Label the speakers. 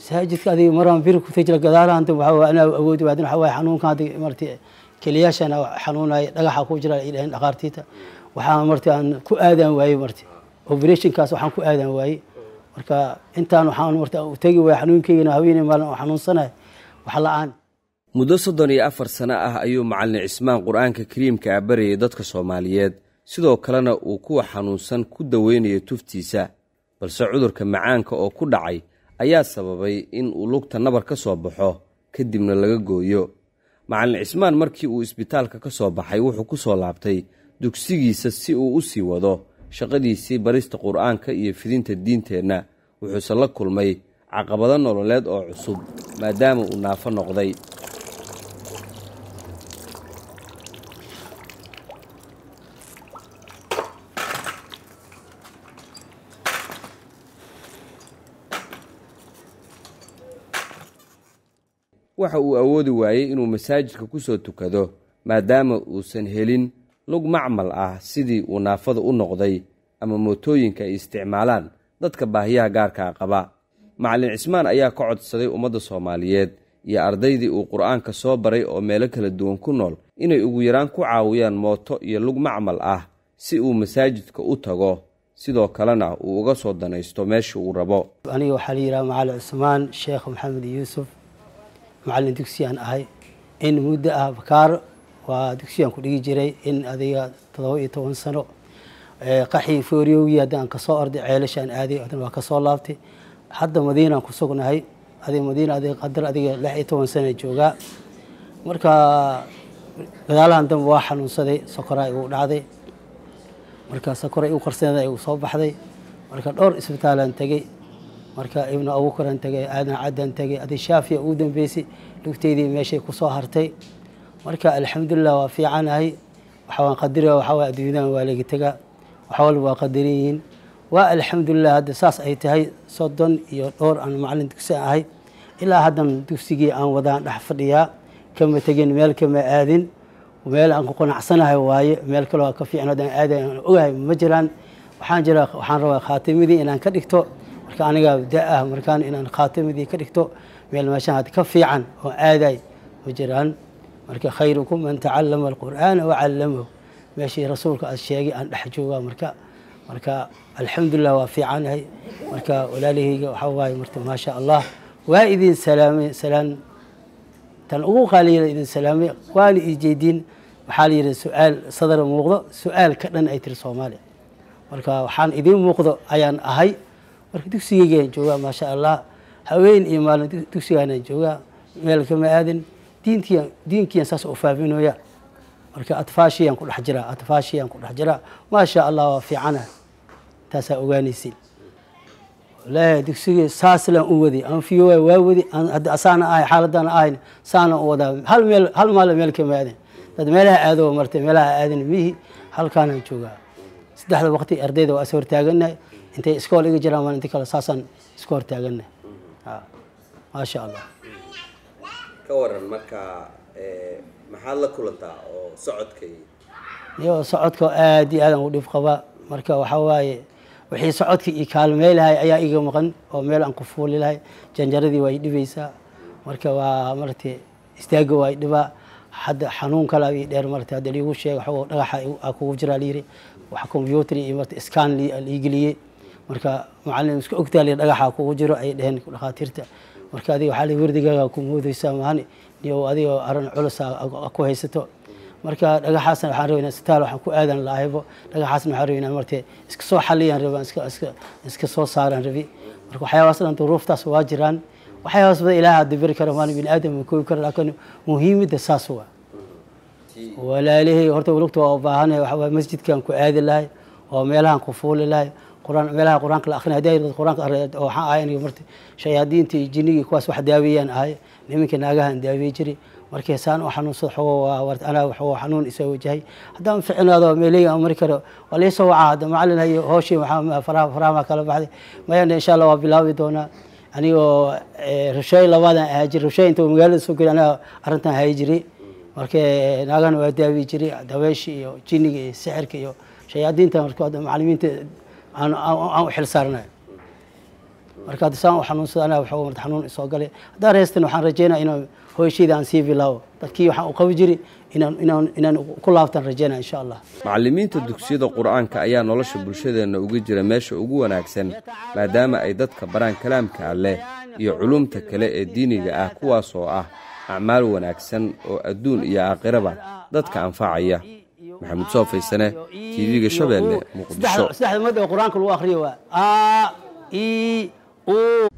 Speaker 1: masaajidka adiga maraan biri ku tejila gadaalahanta waxaa anaa awoodi waadin waxaa waaye xanuunkan adiga marti keliyaashan xanuunaya dhagaxa ku jira ay dhaqaartiita waxaan marti aan ku aadaan waayey marti operationkaas waxaan ku aadaan waayey marka intaan waxaan marti u tegi waaya xanuunkaygana haweeney maalin oo xanuunsanahay wax la
Speaker 2: muddo soddon iyo afar sano ah ayuu macalin cismaan qur-aanka kariimka ah barayay dadka soomaaliyeed sidoo kalena uu kuwa xanuunsan ku daweynayo tuftiisa balse cudurka macaanka oo ku dhacay ayaa sababay in uu lugta nabar ka soo baxo kadibna laga gooyo macalin cismaan markii uu isbitaalka ka soo baxay wuxuu ku soo laabtay dugsigiisa si uu u sii wado shaqadiisii barista qur'aanka iyo fidinta diinteenna wuxuuse la kulmay caqabado nololeed oo cusub maadaama uu naafo noqday waxa uu awoodi waayey inuu masaajidka ku soo tukado maadaama uusan helin lug macmal ah sidii uu naafada u noqday ama mootooyinka ay isticmaalaan dadka baahiyaha gaarkaa ah qaba macalin cismaan ayaa ka codsaday ummadda soomaaliyeed iyo ardaydii uu qur-aanka soo baray oo meelo kala duwan ku nool inay ugu yaraan ku caawiyaan mooto iyo lug macmal ah si uu masaajidka u tago sidoo kalena uu uga soo danaysto meesha uu rabo
Speaker 1: aniga waxaa la yidhaha macallin cismaan sheekh maxamed yuusuf macalin dugsiyaan ahay in muddo ah bakaaro waa dugsiyaan ku dhigi jiray in adiga todoba iyo toban sano eh, qaxii fooryowi haddaan kasoo orday ceelashaan aaday haddana waa kasoo laabtay hadda madiinaan ku sugnahay adiga madiina qadar adiga lix iyo toban sana joogaa marka dagaalahan dambe waa xanuunsaday sokoraa igu dhacday marka sokora igu qarseeda igu soo baxday marka dhowr isbitaalaan tegey marka ibnu abuukaran tegay aadan caddan tegay adi shaafiya ugu dambeysay lugteydii meeshay kusoo hartay marka alxamdulilah waa fiicanahay waxawaan qadiri waxaaway adduunyadan waa laga tegaa wax walba waa qadarin yihiin waa alxamdulilah hadda saas ay tahay soddon iyo dhowr aan macalin dugsi ahay ilaa haddan dugsigii aan wadaan dhex fadhiyaa kama tegin meel kama aadin meel aan ku qanacsanahay waaye meel kaleo ka fiican haddaan aadayan ogahay ma jiraan waxaan jira waxaan rabaa khaatimadii inaan ka dhigto marka anigaa da-ah markaan inaan khaatimadii ka dhigto meelmaashahaad ka fiican oo aaday ma jiraan marka khayrukum man tacallama alqur'aana wacallamahu meeshii rasuulka aad sheegay aan dhex joogaa marka marka alxamdulilah waa fiicanahay marka walaalahayga waxaa waaye marta maasha allah waa idin salaamay salaan tan ugu qaaliya idin salaamay waana ii waxaa la yidhi su-aal sadar muuqdo su-aal ka dhan ay tiri soomaaliya marka waxaan idiin muuqdo ayaan ahay marka dugsigeygaan joogaa maasha allah haween iyo maalin dugsigaanaan joogaa meel kama aadin diinkiian diinkiian saas u faafinoya marka atfaashiyaan ku dhex jiraa atfaashiyaan ku dhex jiraa maasha allah waa fiicana taasaa ogaanaysin walaahi dugsigee saaslaan u wadi anfiyo waa waa wadi hadda asaana ahay xaaladana ahayn saana u wadaa hal meel hal maala meel kama aadin dad meelaha aadoo martay meelaha aadin mihi halkaanaan joogaa saddexda waqti ardayda waa is hortaaganahay intay iskool iga jiraan waan inta kale saasaan isku hortaaganahay maasha allah
Speaker 2: ka waran marka eh, maxaad la kulantaa oo socodka
Speaker 1: iyo socodka aada iyo aadaan u dhib qabaa marka waxa waaye wixii socodka io kaalmeylahay ayaa iga maqan oo meel aan ku fuuli lahay janjaradii waa i dhibaysaa marka waa maratay istaaga waa i dhibaa hadda xanuun kale ay dheer martay hadda liigu sheegay xog dhagaxa aa kugu jiraa liiri waxa computer iyo marta iskaan liigeliye marka macallin iska ogtaa liiri dhagaxa kugu jiro ay dheheen dhakhaatiirta marka adiga waxaa lihi wardigaaga ku moodaysaa mahani niyow adiga arrin culus ku haysato marka dhagaxaasna waxaan rabaynaa sitaal waxaan ku aadan laahibo dhagaxaasna waxaan rabaynaa martee iska soo xaliyaan rabaan iska soo saaraan rabi marka waxyaabaas dhan duruuftaas waa jiraan waxay hoosbada ilaah hadda beri bini aadam koobi kara laakiin muhiimadda saas waa walaalihii horta lugta waa u baahanay masjidkan ku aadi lahay oo meelahan ku fuuli lahay quraan meelaha qur-aanka la akhrinay hadii dad qur-aanka akhrinay waxaan ahay aniga marta shayaadiinta jinnigii kuwaas wax daawiyaan ahay niminka naagahan daawiye jiray markii saan u xanuunsada xogo waa anaa waxoo xanuun isoo wajahay haddaan ficnaado meeley aan mari karo waa liisoo wacaa hadda macalin hayo hooshii maxaa faraha faraha maa kala baxday mayana insha allah waa bilaabi doonaa anigoo eh, rusheey labaadaan ahaa jir rusheey inta magaalada soo geli anaga arrintan hay jiray markee eh, naagahana waa daawi jiray daweysha iyo jiniga iyo sixirka iyo shayaadiinta marka macalimiinta aan u xil saarnayo marka hadda saan u xanuunsada anaa waxooga marta xanuun isoo galay haddaan heystan waxaan rajeynaya inaan hooyashayda aan sii bilaabo dadkii waxaan u qabi jiri inaan inaan ku laabtaan rajeynaya insha allah
Speaker 2: macallimiinta dugsiyada qur-aanka ayaa nolosha bulshadeenna uga jira meesha ugu wanaagsan maadaama ay dadka baraan kalaamka alleh iyo culumta kale ee diiniga ah kuwaasoo ah acmaal wanaagsan oo adduun iyo aakhiraba dadka anfacaya maxamuud soofaysane tv-ga shabeelle muqdisho
Speaker 1: Oh,